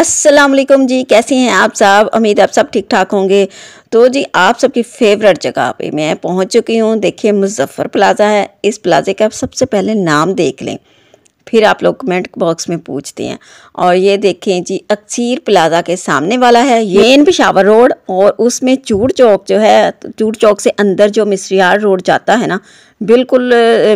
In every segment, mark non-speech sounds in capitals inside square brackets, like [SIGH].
असलम जी कैसे हैं आप साहब उम्मीद आप सब ठीक ठाक होंगे तो जी आप सबकी फेवरेट जगह पे मैं पहुंच चुकी हूँ देखिए मुजफ्फ़र प्लाज़ा है इस प्लाज़े का आप सबसे पहले नाम देख लें फिर आप लोग कमेंट बॉक्स में पूछते हैं और ये देखें जी अक्सीर प्लाजा के सामने वाला है मेन पिशावर रोड और उसमें चूड़ चौक जो है चूड़ चौक से अंदर जो मिसरियार रोड जाता है ना बिल्कुल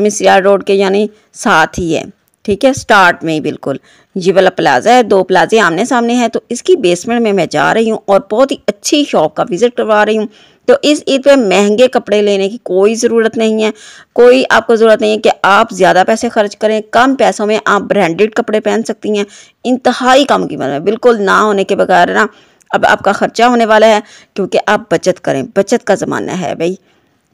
मिसरियार रोड के यानी साथ ही है ठीक है स्टार्ट में ही बिल्कुल ये वाला प्लाजा है दो प्लाजे आमने सामने हैं तो इसकी बेसमेंट में मैं जा रही हूँ और बहुत ही अच्छी शॉप का विज़िट करवा रही हूँ तो इस ईद पे महंगे कपड़े लेने की कोई ज़रूरत नहीं है कोई आपको ज़रूरत नहीं है कि आप ज़्यादा पैसे खर्च करें कम पैसों में आप ब्रांडेड कपड़े पहन सकती हैं इंतहाई कम कीमत में बिल्कुल ना होने के बगैर ना अब आपका ख़र्चा होने वाला है क्योंकि आप बचत करें बचत का ज़माना है भाई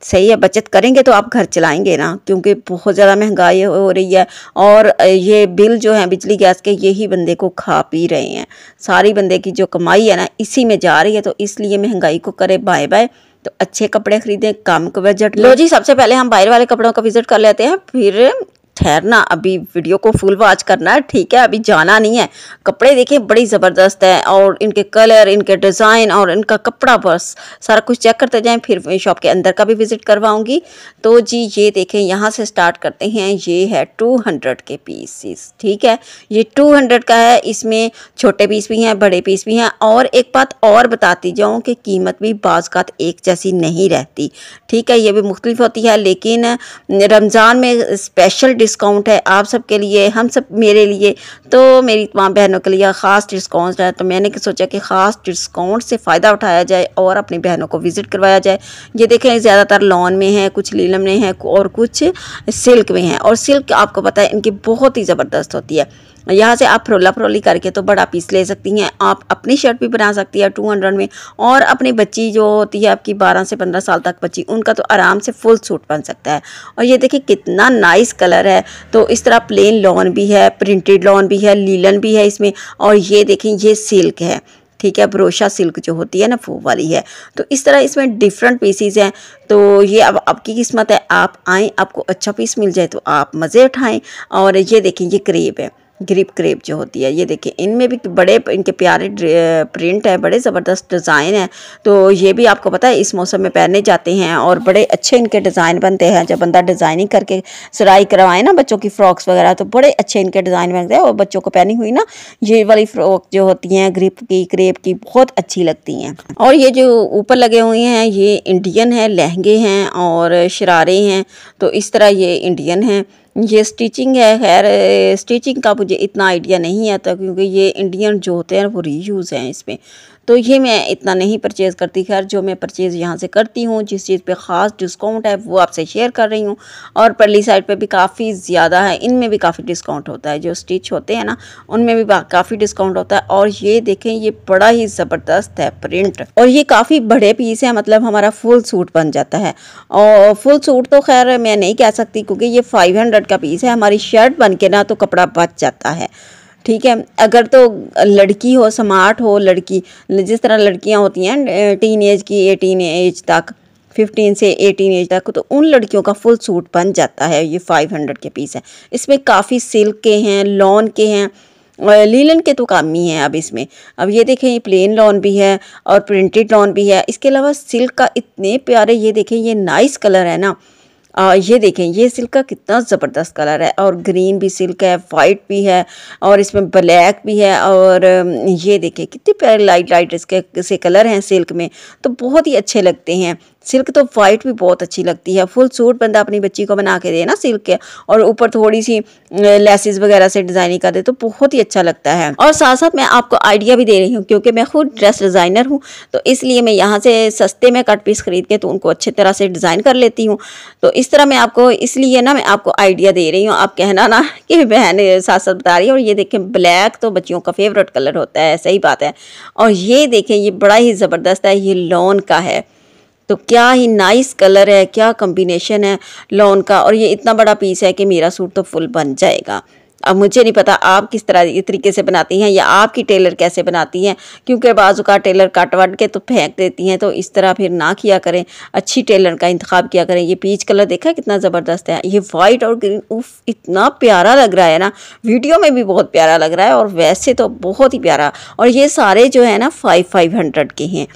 सही है बचत करेंगे तो आप घर चलाएंगे ना क्योंकि बहुत ज़्यादा महंगाई हो रही है और ये बिल जो है बिजली गैस के यही बंदे को खा पी रहे हैं सारी बंदे की जो कमाई है ना इसी में जा रही है तो इसलिए महंगाई को करें बाय बाय तो अच्छे कपड़े खरीदें कम बजट लो जी सबसे पहले हम बाहर वाले कपड़ों का विजिट कर लेते हैं फिर ठहरना अभी वीडियो को फुल वॉच करना है ठीक है अभी जाना नहीं है कपड़े देखिए बड़ी ज़बरदस्त है और इनके कलर इनके डिज़ाइन और इनका कपड़ा बस सारा कुछ चेक करते जाएँ फिर शॉप के अंदर का भी विज़िट करवाऊँगी तो जी ये देखें यहाँ से स्टार्ट करते हैं ये है टू हंड्रेड के पीसीस ठीक है ये टू हंड्रेड का है इसमें छोटे पीस भी हैं बड़े पीस भी हैं और एक बात और बताती जाऊँ कि कीमत भी बाज़ात एक जैसी नहीं रहती ठीक है ये भी मुख्तलिफ होती है लेकिन रमज़ान में स्पेशल डिस्काउंट है आप सब के लिए हम सब मेरे लिए तो मेरी तमाम बहनों के लिए ख़ास डिस्काउंट है तो मैंने सोचा कि ख़ास डिस्काउंट से फ़ायदा उठाया जाए और अपनी बहनों को विज़िट करवाया जाए ये देखें ज़्यादातर लॉन में है कुछ लीलम में है और कुछ सिल्क में है और सिल्क आपको पता है इनकी बहुत ही ज़बरदस्त होती है यहाँ से आप फ्रोला फ्रोली करके तो बड़ा पीस ले सकती हैं आप अपनी शर्ट भी बना सकती है टू हंड्रेड में और अपनी बच्ची जो होती है आपकी बारह से पंद्रह साल तक बच्ची उनका तो आराम से फुल सूट बन सकता है और ये देखिए कितना नाइस कलर है तो इस तरह प्लेन लॉन भी है प्रिंटेड लॉन भी है लीलन भी है इसमें और ये देखें ये सिल्क है ठीक है ब्रोशा सिल्क जो होती है ना फो वाली है तो इस तरह इसमें डिफरेंट पीसीज हैं तो ये अब आपकी किस्मत है आप आएँ आपको अच्छा पीस मिल जाए तो आप मज़े उठाएँ और ये देखें ये करीब है ग्रिप क्रेप जो होती है ये देखिए इनमें भी बड़े इनके प्यारे प्रिंट है बड़े ज़बरदस्त डिज़ाइन है तो ये भी आपको पता है इस मौसम में पहने जाते हैं और बड़े अच्छे इनके डिज़ाइन बनते हैं जब बंदा डिज़ाइनिंग करके सिलाई करवाए ना बच्चों की फ़्रॉक्स वगैरह तो बड़े अच्छे इनके डिज़ाइन बनते हैं और बच्चों को पहनी हुई ना ये वाली फ़्रॉक जो होती हैं ग्रिप की क्रेप की बहुत अच्छी लगती हैं और ये जो ऊपर लगे हुए हैं ये इंडियन है लहंगे हैं और शरारे हैं तो इस तरह ये इंडियन हैं ये स्टिचिंग है खैर स्टिचिंग का मुझे इतना आइडिया नहीं आता क्योंकि ये इंडियन जो होते हैं वो रीयूज़ हैं इसमें तो ये मैं इतना नहीं परचेज़ करती खैर जो मैं परचेज़ यहाँ से करती हूँ जिस चीज़ पे ख़ास डिस्काउंट है वो आपसे शेयर कर रही हूँ और पर्ली साइड पे भी काफ़ी ज़्यादा है इनमें भी काफ़ी डिस्काउंट होता है जो स्टिच होते हैं ना उनमें भी काफ़ी डिस्काउंट होता है और ये देखें ये बड़ा ही ज़बरदस्त है प्रिंट और ये काफ़ी बड़े पीस है मतलब हमारा फुल सूट बन जाता है और फुल सूट तो खैर मैं नहीं कह सकती क्योंकि ये फाइव का पीस है हमारी शर्ट बन के ना तो कपड़ा बच जाता है ठीक है अगर तो लड़की हो स्मार्ट हो लड़की जिस तरह लड़कियां होती हैं टीन एज की एटीन एज तक फिफ्टीन से एटीन एज तक तो उन लड़कियों का फुल सूट बन जाता है ये फाइव हंड्रेड के पीस है इसमें काफ़ी सिल्क के हैं लॉन के हैं लीलन के तो काम ही हैं अब इसमें अब ये देखें ये प्लेन लॉन भी है और प्रिंटेड लॉन भी है इसके अलावा सिल्क का इतने प्यारे ये देखें ये नाइस कलर है ना आ, ये देखें ये सिल्क का कितना ज़बरदस्त कलर है और ग्रीन भी सिल्क है वाइट भी है और इसमें ब्लैक भी है और ये देखें कितने प्यारे लाइट लाइट इसके से कलर हैं सिल्क में तो बहुत ही अच्छे लगते हैं सिल्क तो वाइट भी बहुत अच्छी लगती है फुल सूट बंदा अपनी बच्ची को बना के दे ना सिल्क के और ऊपर थोड़ी सी लेसिस वगैरह से डिजाइनिंग कर दे तो बहुत ही अच्छा लगता है और साथ साथ मैं आपको आइडिया भी दे रही हूँ क्योंकि मैं खुद ड्रेस डिज़ाइनर हूँ तो इसलिए मैं यहाँ से सस्ते में कट पीस खरीद के तो उनको अच्छे तरह से डिज़ाइन कर लेती हूँ तो इस तरह मैं आपको इसलिए ना मैं आपको आइडिया दे रही हूँ आप कहना ना [LAUGHS] कि बहन साथ साथ बता रही है और ये देखें ब्लैक तो बच्चियों का फेवरेट कलर होता है सही बात है और ये देखें ये बड़ा ही ज़बरदस्त है ये लॉन का है तो क्या ही नाइस कलर है क्या कम्बिनेशन है लॉन का और ये इतना बड़ा पीस है कि मेरा सूट तो फुल बन जाएगा अब मुझे नहीं पता आप किस तरह इस तरीके से बनाती हैं या आपकी टेलर कैसे बनाती हैं क्योंकि बाजू का टेलर काट वाट के तो फेंक देती हैं तो इस तरह फिर ना किया करें अच्छी टेलर का इंतखब किया करें ये पीच कलर देखा कितना ज़बरदस्त है ये वाइट और ग्रीन उफ इतना प्यारा लग रहा है ना वीडियो में भी बहुत प्यारा लग रहा है और वैसे तो बहुत ही प्यारा और ये सारे जो है ना फाइव फाइव हंड्रेड के हैं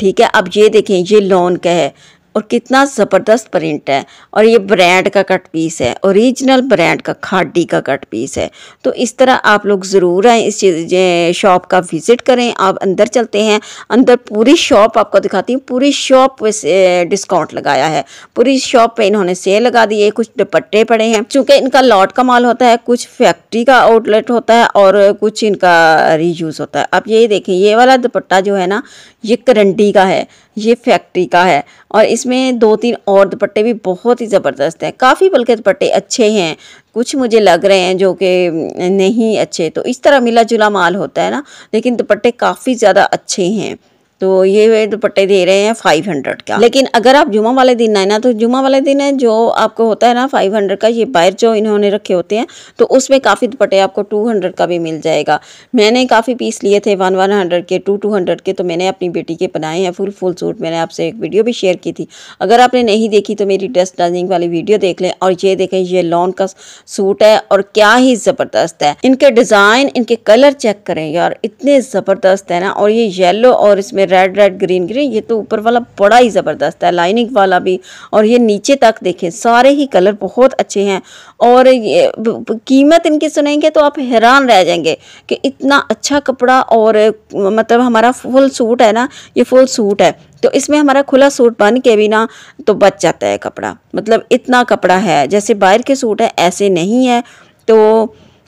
ठीक है अब ये देखें ये लोन का है और कितना ज़बरदस्त प्रिंट है और ये ब्रांड का कट पीस है ओरिजिनल ब्रांड का खाडी का कट पीस है तो इस तरह आप लोग ज़रूर आए इस शॉप का विज़िट करें आप अंदर चलते हैं अंदर पूरी शॉप आपको दिखाती हूँ पूरी शॉप पे डिस्काउंट लगाया है पूरी शॉप पे इन्होंने सेल लगा दी है कुछ दुपट्टे पड़े हैं चूँकि इनका लॉट का माल होता है कुछ फैक्ट्री का आउटलेट होता है और कुछ इनका रीयूज़ होता है आप ये देखें ये वाला दुपट्टा जो है ना ये करंडी का है ये फैक्ट्री का है और इसमें दो तीन और दुपट्टे भी बहुत ही ज़बरदस्त हैं काफ़ी बल्कि दुपट्टे अच्छे हैं कुछ मुझे लग रहे हैं जो कि नहीं अच्छे तो इस तरह मिला जुला माल होता है ना लेकिन दुपट्टे काफ़ी ज़्यादा अच्छे हैं तो ये दुपट्टे दे रहे हैं फाइव हंड्रेड का लेकिन अगर आप जुमा वाले दिन आए ना तो जुमा वाले दिन है जो आपको होता है ना फाइव हंड्रेड का ये बायर जो इन्होंने रखे होते हैं तो उसमें काफ़ी दुपट्टे आपको टू हंड्रेड का भी मिल जाएगा मैंने काफ़ी पीस लिए थे वन वन हंड्रेड के टू टू हंड्रेड के तो मैंने अपनी बेटी के बनाए हैं फुल फुल सूट मैंने आपसे एक वीडियो भी शेयर की थी अगर आपने नहीं देखी तो मेरी ड्रेस डाइनिंग वाली वीडियो देख लें और ये देखें ये लॉन का सूट है और क्या ही ज़बरदस्त है इनके डिज़ाइन इनके कलर चेक करें यार इतने ज़बरदस्त है ना और ये येलो और इसमें रेड रेड ग्रीन ग्रीन ये तो ऊपर वाला बड़ा ही ज़बरदस्त है लाइनिंग वाला भी और ये नीचे तक देखें सारे ही कलर बहुत अच्छे हैं और कीमत इनकी सुनेंगे तो आप हैरान रह जाएंगे कि इतना अच्छा कपड़ा और मतलब हमारा फुल सूट है ना ये फुल सूट है तो इसमें हमारा खुला सूट बन के भी ना तो बच जाता है कपड़ा मतलब इतना कपड़ा है जैसे बाहर के सूट है ऐसे नहीं है तो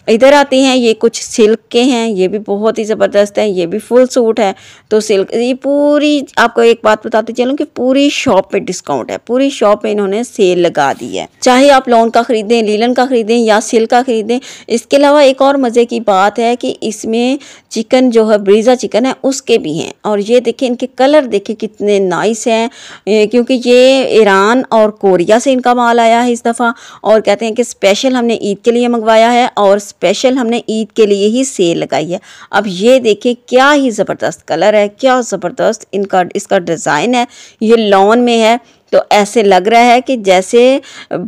इधर आते हैं ये कुछ सिल्क के हैं ये भी बहुत ही ज़बरदस्त हैं ये भी फुल सूट है तो सिल्क ये पूरी आपको एक बात बताते चलूँ कि पूरी शॉप पे डिस्काउंट है पूरी शॉप पे इन्होंने सेल लगा दी है चाहे आप लॉन का ख़रीदें लीलन का ख़रीदें या सिल्क का ख़रीदें इसके अलावा एक और मज़े की बात है कि इसमें चिकन जो है ब्रीज़ा चिकन है उसके भी हैं और ये देखें इनके कलर देखें कितने नाइस हैं क्योंकि ये ईरान और कोरिया से इनका माल आया है इस दफ़ा और कहते हैं कि स्पेशल हमने ईद के लिए मंगवाया है और स्पेशल हमने ईद के लिए ही सेल लगाई है अब ये देखिए क्या ही ज़बरदस्त कलर है क्या ज़बरदस्त इनका इसका डिज़ाइन है ये लॉन में है तो ऐसे लग रहा है कि जैसे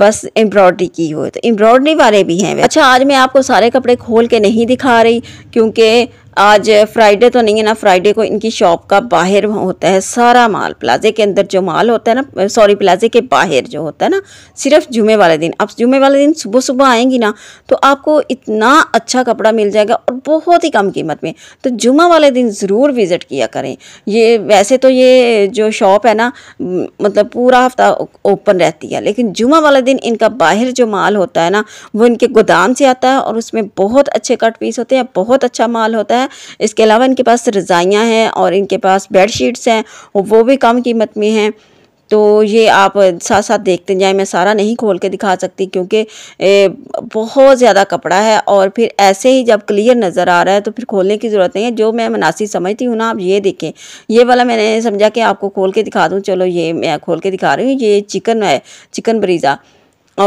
बस एम्ब्रॉयडरी की हो तो एम्ब्रॉयडरी वाले भी हैं अच्छा आज मैं आपको सारे कपड़े खोल के नहीं दिखा रही क्योंकि आज फ्राइडे तो नहीं है ना फ्राइडे को इनकी शॉप का बाहर होता है सारा माल प्लाजे के अंदर जो माल होता है ना सॉरी प्लाजे के बाहर जो होता है ना सिर्फ जुमे वाले दिन आप जुमे वाले दिन सुबह सुबह आएंगी ना तो आपको इतना अच्छा कपड़ा मिल जाएगा और बहुत ही कम कीमत में तो जुमा वाले दिन ज़रूर विज़िट किया करें ये वैसे तो ये जो शॉप है ना मतलब पूरा हफ्ता ओपन रहती है लेकिन जुमा वाले दिन इनका बाहर जो माल होता है ना वो इनके गोदाम से आता है और उसमें बहुत अच्छे कट पीस होते हैं बहुत अच्छा माल होता है हैं इसके अलावा इनके पास रज़ाइयाँ हैं और इनके पास बेड शीट्स हैं वो भी कम कीमत में हैं तो ये आप साथ साथ देखते जाएं मैं सारा नहीं खोल के दिखा सकती क्योंकि बहुत ज़्यादा कपड़ा है और फिर ऐसे ही जब क्लियर नज़र आ रहा है तो फिर खोलने की ज़रूरत नहीं है जो मैं मुनासिब समझती हूँ ना आप ये देखें ये वाला मैंने समझा कि आपको खोल के दिखा दूँ चलो ये मैं खोल के दिखा रही हूँ ये चिकन है चिकन बरीज़ा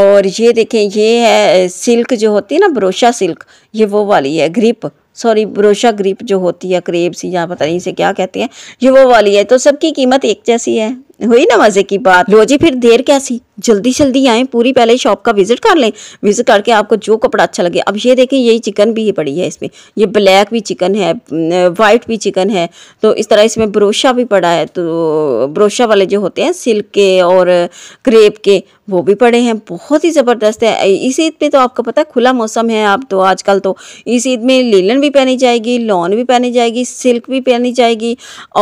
और ये देखें ये है सिल्क जो होती है ना ब्रोशा सिल्क ये वो वाली है ग्रिप सॉरी ब्रोशा ग्रीप जो होती है क्रेब्स या पता नहीं इसे क्या कहते हैं ये वो वाली है तो सबकी कीमत एक जैसी है हुई ना मज़े की बात लो जी फिर देर कैसी जल्दी जल्दी आएँ पूरी पहले शॉप का विज़िट कर लें विज़िट करके आपको जो कपड़ा अच्छा लगे अब ये देखें यही चिकन भी पड़ी है इसमें ये ब्लैक भी चिकन है वाइट भी चिकन है तो इस तरह इसमें ब्रोशा भी पड़ा है तो ब्रोशा वाले जो होते हैं सिल्क के और क्रेप के वो भी पड़े हैं बहुत ही ज़बरदस्त है इस ईद पर तो आपको पता है खुला मौसम है आप तो आजकल तो इस ईद में लीलन भी पहनी जाएगी लॉन भी पहनी जाएगी सिल्क भी पहनी जाएगी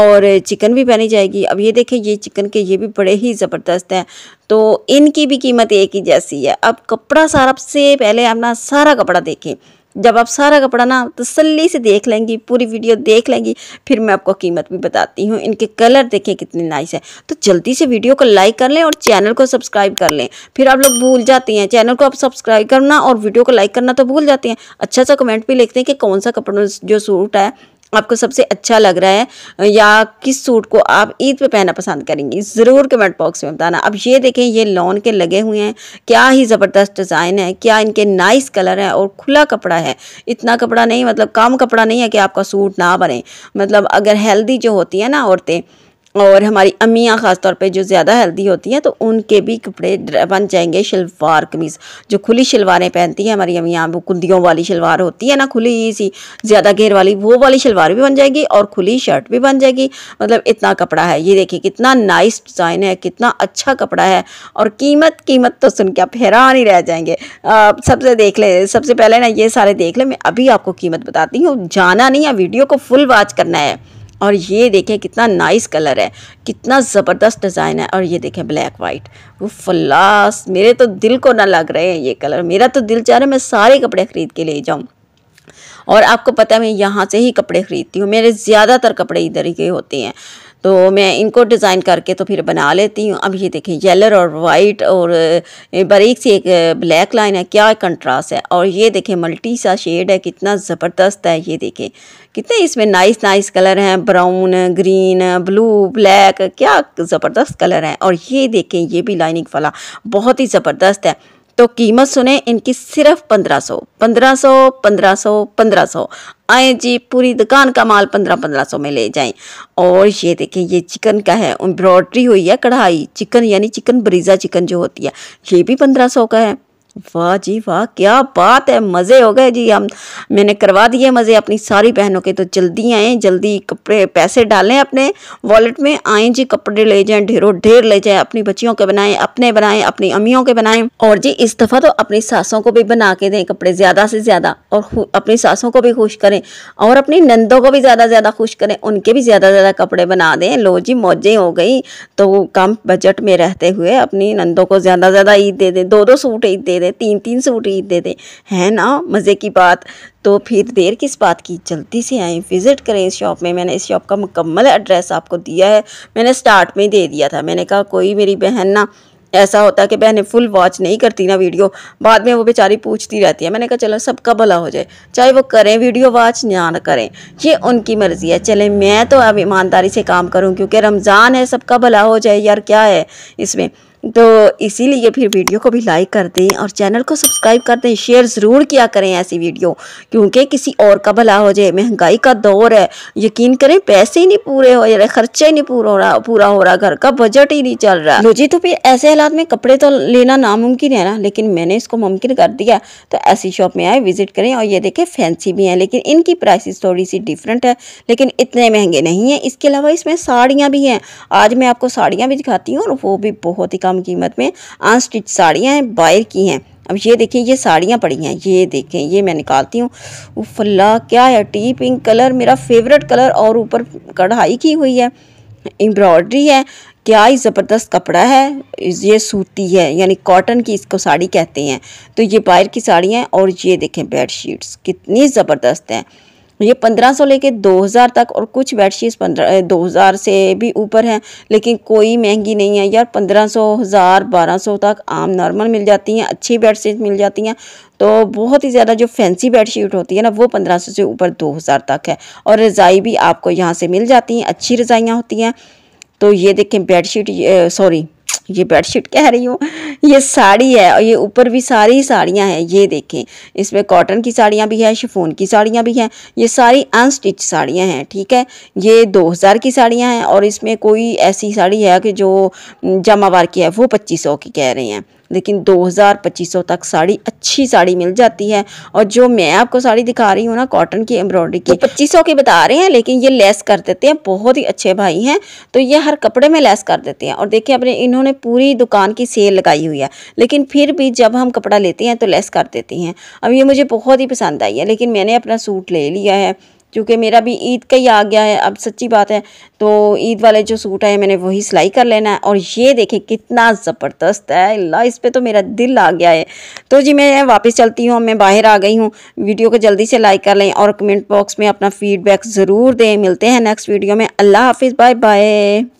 और चिकन भी पहनी जाएगी अब ये देखें ये चिकन के ये भी बड़े ही ज़बरदस्त हैं तो इनकी भी कीमत एक ही जैसी है अब कपड़ा सारा से पहले अपना सारा कपड़ा देखें जब आप सारा कपड़ा ना तसल्ली से देख लेंगी पूरी वीडियो देख लेंगी फिर मैं आपको कीमत भी बताती हूँ इनके कलर देखें कितने नाइस है तो जल्दी से वीडियो को लाइक कर लें और चैनल को सब्सक्राइब कर लें फिर आप लोग भूल जाते हैं चैनल को आप सब्सक्राइब करना और वीडियो को लाइक करना तो भूल जाते हैं अच्छा सा कमेंट भी लिखते हैं कि कौन सा कपड़ा जो सूट है आपको सबसे अच्छा लग रहा है या किस सूट को आप ईद पे पहनना पसंद करेंगी ज़रूर कमेंट बॉक्स में बताना अब ये देखें ये लॉन के लगे हुए हैं क्या ही ज़बरदस्त डिज़ाइन है क्या इनके नाइस कलर है और खुला कपड़ा है इतना कपड़ा नहीं मतलब कम कपड़ा नहीं है कि आपका सूट ना बने मतलब अगर हेल्दी जो होती है ना औरतें और हमारी अम्मियाँ ख़ास तौर पे जो ज़्यादा हेल्दी होती हैं तो उनके भी कपड़े बन जाएंगे शलवार कमीज़ जो खुली शलवारें पहनती हैं हमारी अम्मियाँ वो कुंदियों वाली शलवार होती है ना खुली सी ज़्यादा घेर वाली वो वाली शलवार भी बन जाएगी और खुली शर्ट भी बन जाएगी मतलब इतना कपड़ा है ये देखिए कितना नाइस डिज़ाइन है कितना अच्छा कपड़ा है और कीमत कीमत तो सुन के आप हैरान ही रह जाएंगे सबसे देख ले सबसे पहले ना ये सारे देख ले मैं अभी आपको कीमत बताती हूँ जाना नहीं है वीडियो को फुल वॉच करना है और ये देखें कितना नाइस कलर है कितना ज़बरदस्त डिज़ाइन है और ये देखें ब्लैक वाइट वो फलास मेरे तो दिल को ना लग रहे हैं ये कलर मेरा तो दिल चाह रहा है मैं सारे कपड़े ख़रीद के ले जाऊँ और आपको पता है मैं यहाँ से ही कपड़े ख़रीदती हूँ मेरे ज़्यादातर कपड़े इधर ही के होते हैं तो मैं इनको डिज़ाइन करके तो फिर बना लेती हूँ अब ये देखें येलर और वाइट और बारीक सी एक ब्लैक लाइन है क्या कंट्रास्ट है और ये देखें मल्टी सा शेड है कितना ज़बरदस्त है ये देखें कितने इसमें नाइस नाइस कलर हैं ब्राउन ग्रीन ब्लू ब्लैक क्या ज़बरदस्त कलर है और ये देखें ये भी लाइनिंग वाला बहुत ही ज़बरदस्त है तो कीमत सुने इनकी सिर्फ पंद्रह सौ पंद्रह सौ पंद्रह सौ पंद्रह सौ आए जी पूरी दुकान का माल पंद्रह पंद्रह सौ में ले जाएं और ये देखें ये चिकन का है एम्ब्रॉयड्री हुई है कढ़ाई चिकन यानी चिकन बरीजा चिकन जो होती है ये भी पंद्रह सौ का है वाह जी वाह क्या बात है मज़े हो गए जी हम मैंने करवा दिए मज़े अपनी सारी बहनों के तो जल्दी आए जल्दी कपड़े पैसे डालें अपने वॉलेट में आए जी कपड़े ले जाएं ढेरों ढेर ले जाएं अपनी बच्चियों के बनाएं अपने बनाएं अपनी अम्मियों के बनाएं और जी इस दफ़ा तो अपनी सासों को भी बना के दें कपड़े ज़्यादा से ज़्यादा और अपनी सासों को भी खुश करें और अपनी नंदों को भी ज़्यादा ज़्यादा खुश करें उनके भी ज़्यादा ज़्यादा कपड़े बना दें लो जी मौजें हो गई तो कम बजट में रहते हुए अपनी नंदों को ज़्यादा ज़्यादा ईद दे दें दो दो सूट ईद दे दें थे तीन तीन सूट ईदते थे है ना मज़े की बात तो फिर देर किस बात की जल्दी से आए विज़िट करें इस शॉप में मैंने इस शॉप का मुकम्मल एड्रेस आपको दिया है मैंने स्टार्ट में दे दिया था मैंने कहा कोई मेरी बहन ना ऐसा होता है कि बहनें फुल वॉच नहीं करती ना वीडियो बाद में वो बेचारी पूछती रहती है मैंने कहा चलो सबका भला हो जाए चाहे वो करें वीडियो वॉच ना करें ये उनकी मर्ज़ी है चले मैं तो अब ईमानदारी से काम करूँ क्योंकि रमज़ान है सबका भला हो जाए यार क्या है इसमें तो इसीलिए फिर वीडियो को भी लाइक कर दें और चैनल को सब्सक्राइब कर दें शेयर ज़रूर किया करें ऐसी वीडियो क्योंकि किसी और का भला हो जाए महंगाई का दौर है यकीन करें पैसे ही नहीं पूरे हो रहे खर्चा ही नहीं पूरा हो रहा पूरा हो रहा घर का बजट ही नहीं चल रहा मुझे तो फिर ऐसे हालात में कपड़े तो लेना नामुमकिन है ना लेकिन मैंने इसको मुमकिन कर दिया तो ऐसी शॉप में आए विजिट करें और ये देखें फैंसी भी हैं लेकिन इनकी प्राइसिस थोड़ी सी डिफरेंट है लेकिन इतने महंगे नहीं हैं इसके अलावा इसमें साड़ियाँ भी हैं आज मैं आपको साड़ियाँ भी दिखाती हूँ और वो भी बहुत ही कम कम कीमत में अनस्टिच साड़ियाँ हैं बायर की हैं अब ये देखें ये साड़ियाँ पड़ी हैं ये देखें ये मैं निकालती हूँ उफल्ला क्या है टी पिंक कलर मेरा फेवरेट कलर और ऊपर कढ़ाई की हुई है एम्ब्रॉयडरी है क्या ही ज़बरदस्त कपड़ा है ये सूती है यानी कॉटन की इसको साड़ी कहते हैं तो ये बाहर की साड़ियाँ और ये देखें बेड शीट्स कितनी ज़बरदस्त हैं ये 1500 लेके 2000 तक और कुछ बेडशीट्स पंद्रह दो से भी ऊपर हैं लेकिन कोई महंगी नहीं है यार 1500 हज़ार 1200 तक आम नॉर्मल मिल जाती हैं अच्छी शीट मिल जाती हैं तो बहुत ही ज़्यादा जो फैंसी बेडशीट होती है ना वो 1500 से ऊपर 2000 तक है और रज़ाई भी आपको यहाँ से मिल जाती हैं अच्छी रज़ाइयाँ होती हैं तो ये देखें बेड सॉरी ये बेडशीट कह रही हूँ ये साड़ी है और ये ऊपर भी सारी साड़ियाँ हैं ये देखें इसमें कॉटन की साड़ियाँ भी हैं शिफोन की साड़ियाँ भी हैं ये सारी अनस्टिच साड़ियाँ हैं ठीक है ये दो हज़ार की साड़ियाँ हैं और इसमें कोई ऐसी साड़ी है कि जो जमावार की है वो पच्चीस सौ की कह रहे हैं लेकिन 2000-2500 तक साड़ी अच्छी साड़ी मिल जाती है और जो मैं आपको साड़ी दिखा रही हूँ ना कॉटन की एम्ब्रॉयडरी की तो पच्चीस सौ की बता रहे हैं लेकिन ये लेस कर देते हैं बहुत ही अच्छे भाई हैं तो ये हर कपड़े में लेस कर देते हैं और देखिए अपने इन्होंने पूरी दुकान की सेल लगाई हुई है लेकिन फिर भी जब हम कपड़ा लेते हैं तो लेस कर देती हैं अब ये मुझे बहुत ही पसंद आई है लेकिन मैंने अपना सूट ले लिया है क्योंकि मेरा भी ईद का ही आ गया है अब सच्ची बात है तो ईद वाले जो सूट है मैंने वही सिलाई कर लेना है और ये देखें कितना ज़बरदस्त है ला इस पर तो मेरा दिल आ गया है तो जी मैं वापस चलती हूँ मैं बाहर आ गई हूँ वीडियो को जल्दी से लाइक कर लें और कमेंट बॉक्स में अपना फीडबैक ज़रूर दें मिलते हैं नेक्स्ट वीडियो में अल्लाह हाफिज़ बाय बाय